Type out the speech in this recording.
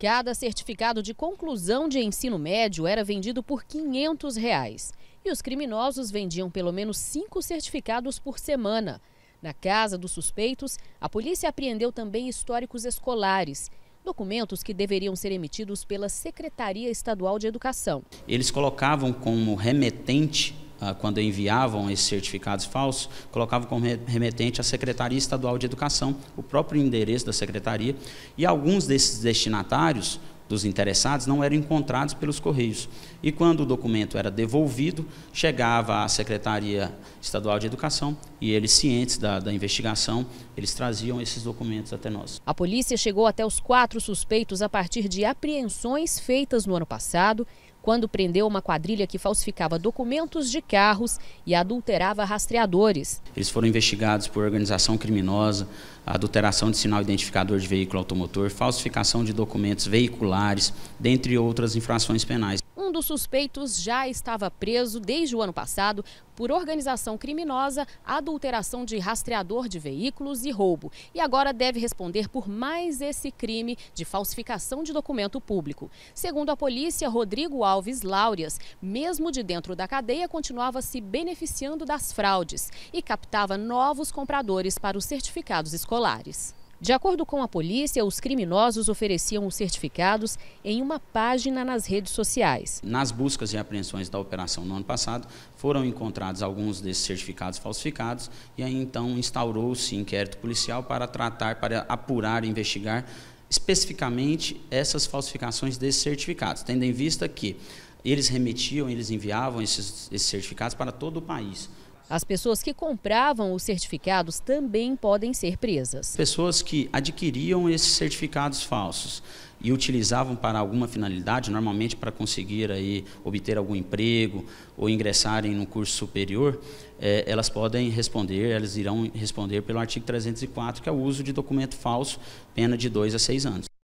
Cada certificado de conclusão de ensino médio era vendido por R$ 500 reais, e os criminosos vendiam pelo menos cinco certificados por semana. Na casa dos suspeitos, a polícia apreendeu também históricos escolares documentos que deveriam ser emitidos pela Secretaria Estadual de Educação. Eles colocavam como remetente ah, quando enviavam esses certificados falsos, colocavam como remetente a Secretaria Estadual de Educação, o próprio endereço da secretaria, e alguns desses destinatários dos interessados não eram encontrados pelos correios. E quando o documento era devolvido, chegava à Secretaria Estadual de Educação e eles, cientes da, da investigação, eles traziam esses documentos até nós. A polícia chegou até os quatro suspeitos a partir de apreensões feitas no ano passado quando prendeu uma quadrilha que falsificava documentos de carros e adulterava rastreadores. Eles foram investigados por organização criminosa, adulteração de sinal identificador de veículo automotor, falsificação de documentos veiculares, dentre outras infrações penais. Um dos suspeitos já estava preso desde o ano passado por organização criminosa, adulteração de rastreador de veículos e roubo. E agora deve responder por mais esse crime de falsificação de documento público. Segundo a polícia, Rodrigo Alves Láureas, mesmo de dentro da cadeia, continuava se beneficiando das fraudes e captava novos compradores para os certificados escolares. De acordo com a polícia, os criminosos ofereciam os certificados em uma página nas redes sociais. Nas buscas e apreensões da operação no ano passado, foram encontrados alguns desses certificados falsificados e aí então instaurou-se inquérito policial para tratar, para apurar e investigar especificamente essas falsificações desses certificados, tendo em vista que eles remetiam, eles enviavam esses, esses certificados para todo o país. As pessoas que compravam os certificados também podem ser presas. Pessoas que adquiriam esses certificados falsos e utilizavam para alguma finalidade, normalmente para conseguir aí obter algum emprego ou ingressarem no curso superior, é, elas podem responder, elas irão responder pelo artigo 304, que é o uso de documento falso, pena de 2 a 6 anos.